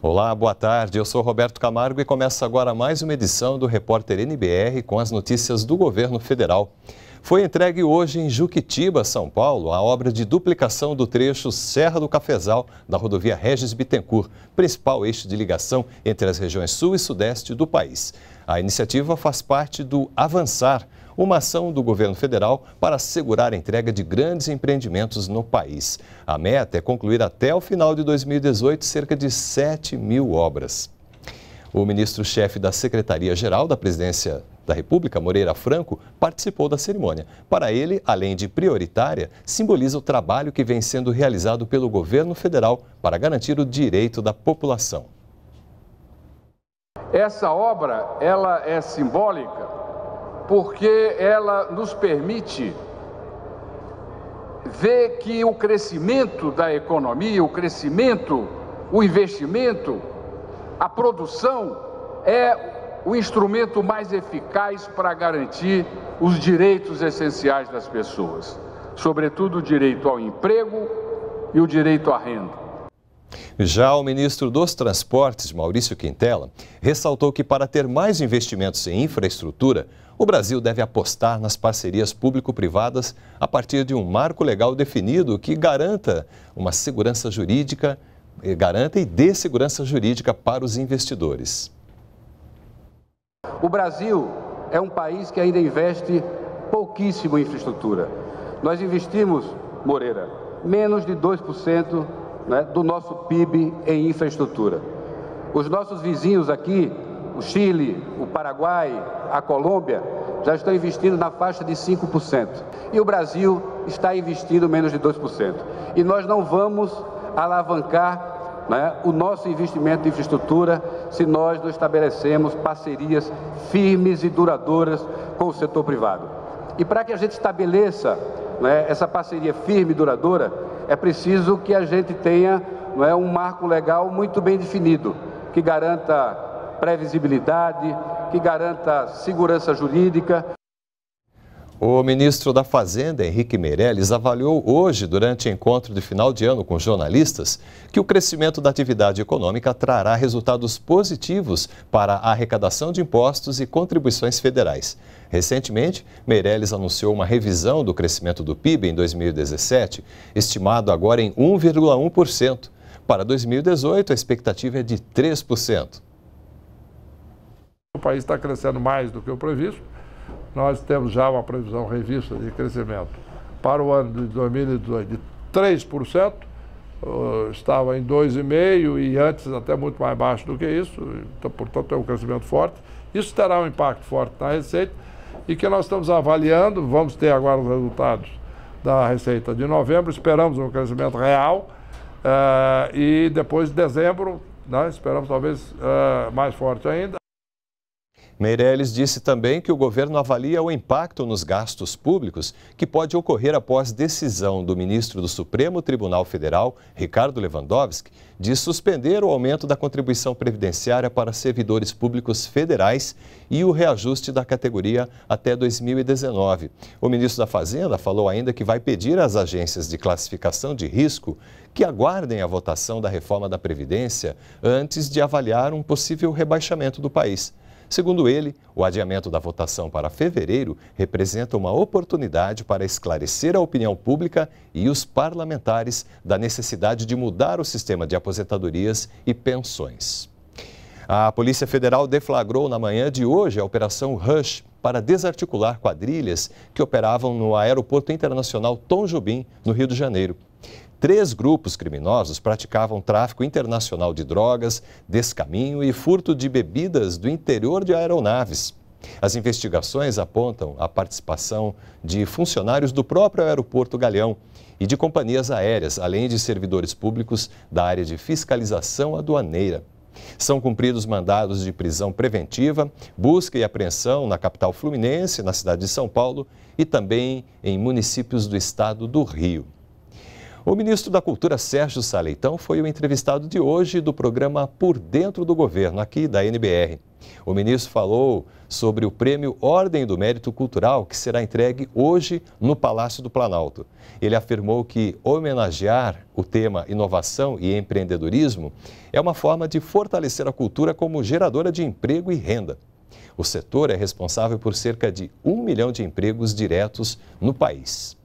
Olá, boa tarde. Eu sou Roberto Camargo e começa agora mais uma edição do Repórter NBR com as notícias do governo federal. Foi entregue hoje em Juquitiba, São Paulo, a obra de duplicação do trecho Serra do Cafezal da rodovia Regis Bittencourt, principal eixo de ligação entre as regiões sul e sudeste do país. A iniciativa faz parte do Avançar, uma ação do governo federal para assegurar a entrega de grandes empreendimentos no país. A meta é concluir até o final de 2018 cerca de 7 mil obras. O ministro-chefe da Secretaria-Geral da Presidência da República, Moreira Franco, participou da cerimônia. Para ele, além de prioritária, simboliza o trabalho que vem sendo realizado pelo governo federal para garantir o direito da população. Essa obra, ela é simbólica porque ela nos permite ver que o crescimento da economia, o crescimento, o investimento, a produção é o instrumento mais eficaz para garantir os direitos essenciais das pessoas, sobretudo o direito ao emprego e o direito à renda. Já o ministro dos Transportes, Maurício Quintela, ressaltou que para ter mais investimentos em infraestrutura, o Brasil deve apostar nas parcerias público-privadas a partir de um marco legal definido que garanta uma segurança jurídica, eh, garanta e dê segurança jurídica para os investidores. O Brasil é um país que ainda investe pouquíssimo em infraestrutura. Nós investimos, Moreira, menos de 2% né, do nosso PIB em infraestrutura. Os nossos vizinhos aqui, o Chile, o Paraguai, a Colômbia, já estão investindo na faixa de 5%. E o Brasil está investindo menos de 2%. E nós não vamos alavancar né? O nosso investimento em infraestrutura, se nós não estabelecemos parcerias firmes e duradouras com o setor privado. E para que a gente estabeleça né, essa parceria firme e duradoura, é preciso que a gente tenha né, um marco legal muito bem definido, que garanta previsibilidade, que garanta segurança jurídica, o ministro da Fazenda, Henrique Meirelles, avaliou hoje, durante encontro de final de ano com jornalistas, que o crescimento da atividade econômica trará resultados positivos para a arrecadação de impostos e contribuições federais. Recentemente, Meirelles anunciou uma revisão do crescimento do PIB em 2017, estimado agora em 1,1%. Para 2018, a expectativa é de 3%. O país está crescendo mais do que o previsto nós temos já uma previsão revista de crescimento para o ano de 2018 de 3%, uh, eh, estava em 2,5% e antes até muito mais baixo do que isso, então, portanto é um crescimento forte. Isso terá um impacto forte na receita e que nós estamos avaliando, vamos ter agora os resultados da receita de novembro, esperamos um crescimento real uh, e depois de dezembro, né, esperamos talvez uh, mais forte ainda. Meirelles disse também que o governo avalia o impacto nos gastos públicos que pode ocorrer após decisão do ministro do Supremo Tribunal Federal, Ricardo Lewandowski, de suspender o aumento da contribuição previdenciária para servidores públicos federais e o reajuste da categoria até 2019. O ministro da Fazenda falou ainda que vai pedir às agências de classificação de risco que aguardem a votação da reforma da Previdência antes de avaliar um possível rebaixamento do país. Segundo ele, o adiamento da votação para fevereiro representa uma oportunidade para esclarecer a opinião pública e os parlamentares da necessidade de mudar o sistema de aposentadorias e pensões. A Polícia Federal deflagrou na manhã de hoje a Operação Rush para desarticular quadrilhas que operavam no Aeroporto Internacional Tom Jobim, no Rio de Janeiro. Três grupos criminosos praticavam tráfico internacional de drogas, descaminho e furto de bebidas do interior de aeronaves. As investigações apontam a participação de funcionários do próprio aeroporto Galeão e de companhias aéreas, além de servidores públicos da área de fiscalização aduaneira. São cumpridos mandados de prisão preventiva, busca e apreensão na capital fluminense, na cidade de São Paulo e também em municípios do estado do Rio. O ministro da Cultura, Sérgio Saleitão, foi o entrevistado de hoje do programa Por Dentro do Governo, aqui da NBR. O ministro falou sobre o prêmio Ordem do Mérito Cultural, que será entregue hoje no Palácio do Planalto. Ele afirmou que homenagear o tema inovação e empreendedorismo é uma forma de fortalecer a cultura como geradora de emprego e renda. O setor é responsável por cerca de um milhão de empregos diretos no país.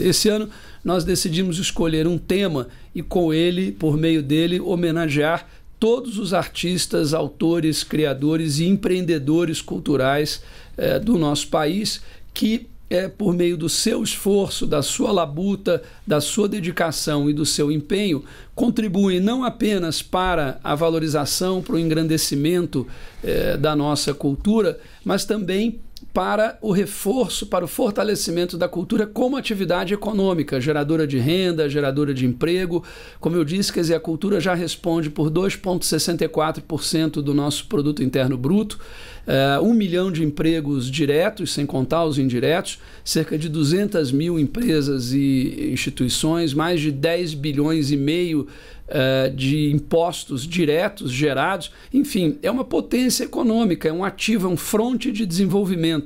Esse ano nós decidimos escolher um tema e com ele, por meio dele, homenagear todos os artistas, autores, criadores e empreendedores culturais eh, do nosso país que eh, por meio do seu esforço, da sua labuta, da sua dedicação e do seu empenho, contribuem não apenas para a valorização, para o engrandecimento eh, da nossa cultura, mas também para o reforço, para o fortalecimento da cultura como atividade econômica, geradora de renda, geradora de emprego. Como eu disse, quer dizer, a cultura já responde por 2,64% do nosso produto interno bruto, uh, um milhão de empregos diretos, sem contar os indiretos, cerca de 200 mil empresas e instituições, mais de 10 bilhões e meio uh, de impostos diretos gerados. Enfim, é uma potência econômica, é um ativo, é um fronte de desenvolvimento.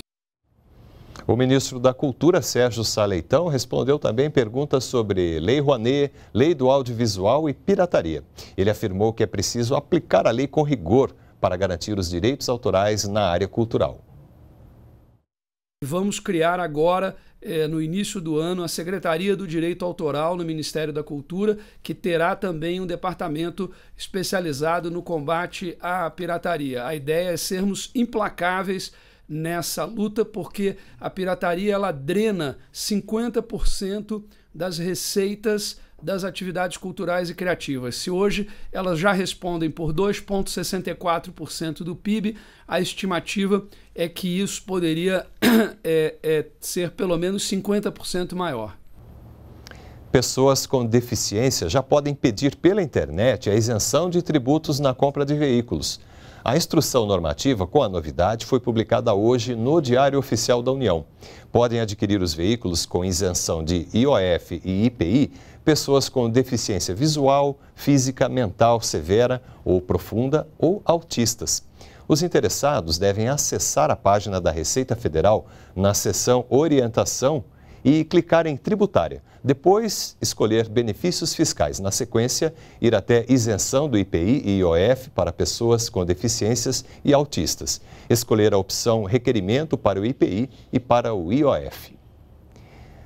O ministro da Cultura, Sérgio Saleitão, respondeu também perguntas sobre Lei Rouanet, Lei do Audiovisual e pirataria. Ele afirmou que é preciso aplicar a lei com rigor para garantir os direitos autorais na área cultural vamos criar agora, eh, no início do ano, a Secretaria do Direito Autoral no Ministério da Cultura, que terá também um departamento especializado no combate à pirataria. A ideia é sermos implacáveis nessa luta, porque a pirataria ela drena 50% das receitas das atividades culturais e criativas. Se hoje elas já respondem por 2,64% do PIB, a estimativa é que isso poderia é, é, ser pelo menos 50% maior. Pessoas com deficiência já podem pedir pela internet a isenção de tributos na compra de veículos. A instrução normativa com a novidade foi publicada hoje no Diário Oficial da União. Podem adquirir os veículos com isenção de IOF e IPI pessoas com deficiência visual, física, mental severa ou profunda ou autistas. Os interessados devem acessar a página da Receita Federal na seção Orientação e clicar em Tributária. Depois, escolher benefícios fiscais. Na sequência, ir até isenção do IPI e IOF para pessoas com deficiências e autistas. Escolher a opção Requerimento para o IPI e para o IOF.